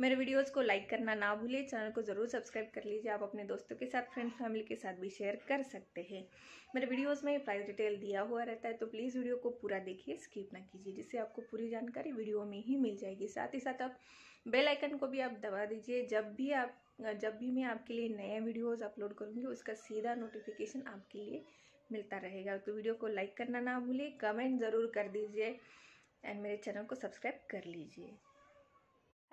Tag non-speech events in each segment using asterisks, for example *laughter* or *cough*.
मेरे वीडियोस को लाइक करना ना भूलिए चैनल को ज़रूर सब्सक्राइब कर लीजिए आप अपने दोस्तों के साथ फ्रेंड फैमिली के साथ भी शेयर कर सकते हैं मेरे वीडियोस में प्राइस डिटेल दिया हुआ रहता है तो प्लीज़ वीडियो को पूरा देखिए स्किप ना कीजिए जिससे आपको पूरी जानकारी वीडियो में ही मिल जाएगी साथ ही साथ आप बेल आइकन को भी आप दबा दीजिए जब भी आप जब भी मैं आपके लिए नए वीडियोज़ अपलोड करूँगी उसका सीधा नोटिफिकेशन आपके लिए मिलता रहेगा तो वीडियो को लाइक करना ना भूलिए कमेंट ज़रूर कर दीजिए एंड मेरे चैनल को सब्सक्राइब कर लीजिए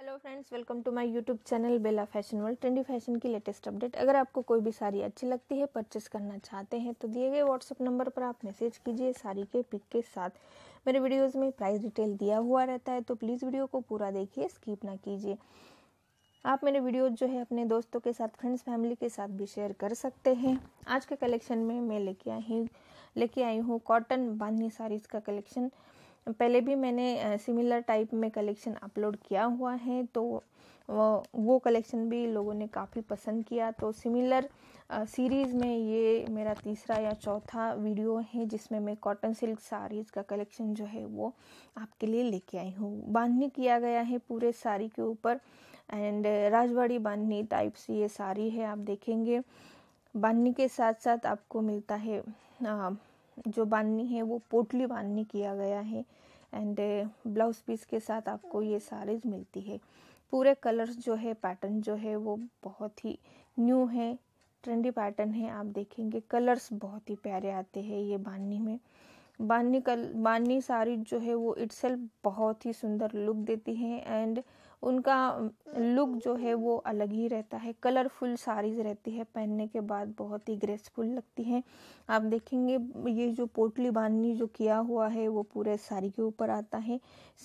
hello friends welcome to my YouTube channel Bela fashion world trendy fashion की लेटेस्ट अपडेट अगर आपको कोई भी साड़ी अच्छी लगती है परचेस करना चाहते हैं तो दिए गए व्हाट्सअप नंबर पर आप मैसेज कीजिए साड़ी के पिक के साथ मेरे वीडियोस में प्राइस डिटेल दिया हुआ रहता है तो प्लीज़ वीडियो को पूरा देखिए स्कीप ना कीजिए आप मेरे वीडियोज जो है अपने दोस्तों के साथ फ्रेंड्स फैमिली के साथ भी शेयर कर सकते हैं आज के कलेक्शन में मैं लेके आई लेके आई हूँ कॉटन बांधनी साड़ीज़ का कलेक्शन पहले भी मैंने सिमिलर टाइप में कलेक्शन अपलोड किया हुआ है तो वो कलेक्शन भी लोगों ने काफ़ी पसंद किया तो सिमिलर सीरीज़ में ये मेरा तीसरा या चौथा वीडियो है जिसमें मैं कॉटन सिल्क साड़ीज़ का कलेक्शन जो है वो आपके लिए लेके आई हूँ बांधनी किया गया है पूरे साड़ी के ऊपर एंड राजवाड़ी बांधनी टाइप से ये साड़ी है आप देखेंगे बांधनी के साथ साथ आपको मिलता है आ, जो बाननी है वो पोटली बाननी किया गया है एंड ब्लाउज पीस के साथ आपको ये सारी मिलती है पूरे कलर्स जो है पैटर्न जो है वो बहुत ही न्यू है ट्रेंडी पैटर्न है आप देखेंगे कलर्स बहुत ही प्यारे आते हैं ये बाननी में बान्नी कल बान्नी साड़ी जो है वो इट्स बहुत ही सुंदर लुक देती हैं एंड उनका लुक जो है वो अलग ही रहता है कलरफुल साड़ीज रहती है पहनने के बाद बहुत ही ग्रेसफुल लगती हैं आप देखेंगे ये जो पोटली बांधनी जो किया हुआ है वो पूरे साड़ी के ऊपर आता है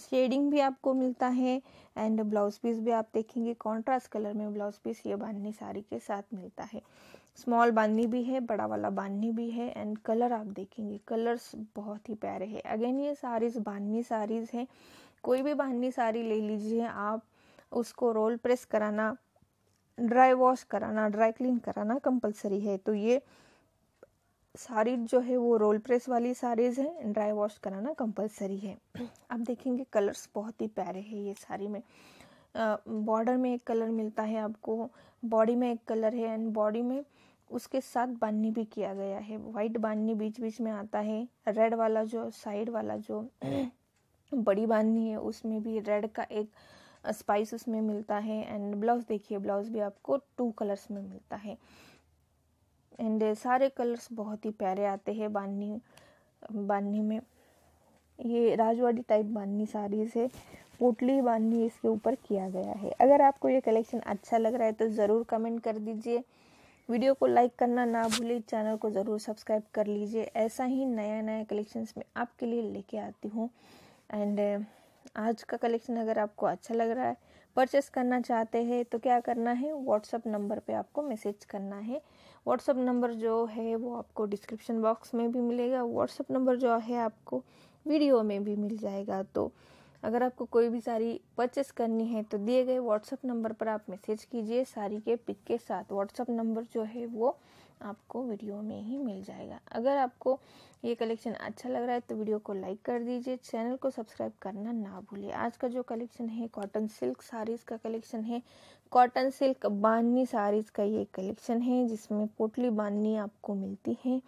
शेडिंग भी आपको मिलता है एंड ब्लाउज पीस भी आप देखेंगे कॉन्ट्रास्ट कलर में ब्लाउज पीस ये बांधनी साड़ी के साथ मिलता है स्मॉल बांधनी भी है बड़ा वाला बांधनी भी है एंड कलर आप देखेंगे कलर्स बहुत ही प्यारे हैं अगेन ये साड़ीज़ बांधनी साड़ीज़ हैं कोई भी बांधनी साड़ी ले लीजिए आप उसको रोल प्रेस कराना ड्राई वॉश कराना ड्राई क्लीन कराना कंपलसरी है तो ये साड़ी जो है वो रोल प्रेस वाली साड़ीज़ हैं ड्राई वॉश कराना कंपलसरी है *clears throat* आप देखेंगे कलर्स बहुत ही प्यारे हैं ये साड़ी में बॉर्डर में एक कलर मिलता है आपको बॉडी में एक कलर है एंड बॉडी में उसके साथ बांधनी भी किया गया है वाइट बांधनी बीच बीच में आता है रेड वाला जो साइड वाला जो *clears throat* बड़ी बांधनी है उसमें भी रेड का एक स्पाइस उसमें मिलता है एंड ब्लाउज देखिए ब्लाउज भी आपको टू कलर्स में मिलता है एंड सारे कलर्स बहुत ही प्यारे आते हैं बांधनी बांधनी में ये राजवाड़ी टाइप बांधनी सारी है पोटली बांधनी इसके ऊपर किया गया है अगर आपको ये कलेक्शन अच्छा लग रहा है तो ज़रूर कमेंट कर दीजिए वीडियो को लाइक करना ना भूले चैनल को ज़रूर सब्सक्राइब कर लीजिए ऐसा ही नया नया कलेक्शंस में आपके लिए लेके आती हूँ एंड आज का कलेक्शन अगर आपको अच्छा लग रहा है परचेस करना चाहते हैं तो क्या करना है व्हाट्सअप नंबर पे आपको मैसेज करना है व्हाट्सअप नंबर जो है वो आपको डिस्क्रिप्शन बॉक्स में भी मिलेगा व्हाट्सअप नंबर जो है आपको वीडियो में भी मिल जाएगा तो अगर आपको कोई भी साड़ी परचेस करनी है तो दिए गए व्हाट्सएप नंबर पर आप मैसेज कीजिए साड़ी के पिक के साथ व्हाट्सएप नंबर जो है वो आपको वीडियो में ही मिल जाएगा अगर आपको ये कलेक्शन अच्छा लग रहा है तो वीडियो को लाइक कर दीजिए चैनल को सब्सक्राइब करना ना भूलिए आज का जो कलेक्शन है कॉटन सिल्क साड़ीज़ का कलेक्शन है कॉटन सिल्क बाननी साड़ीज़ का ये कलेक्शन है जिसमें पोटली बाननी आपको मिलती है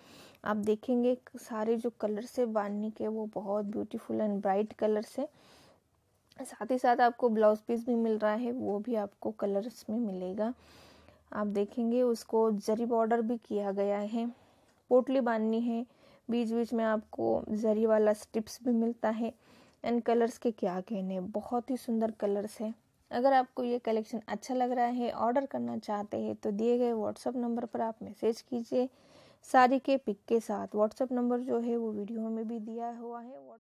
आप देखेंगे सारे जो कलर से बाननी के वो बहुत ब्यूटीफुल एंड ब्राइट कलर से साथ ही साथ आपको ब्लाउज पीस भी मिल रहा है वो भी आपको कलर्स में मिलेगा आप देखेंगे उसको जरी बॉर्डर भी किया गया है पोटली बांधनी है बीच बीच में आपको जरी वाला स्टिप्स भी मिलता है एंड कलर्स के क्या कहने बहुत ही सुंदर कलर्स है अगर आपको ये कलेक्शन अच्छा लग रहा है ऑर्डर करना चाहते हैं तो दिए गए व्हाट्सअप नंबर पर आप मैसेज कीजिए साड़ी के पिक के साथ व्हाट्सअप नंबर जो है वो वीडियो में भी दिया हुआ है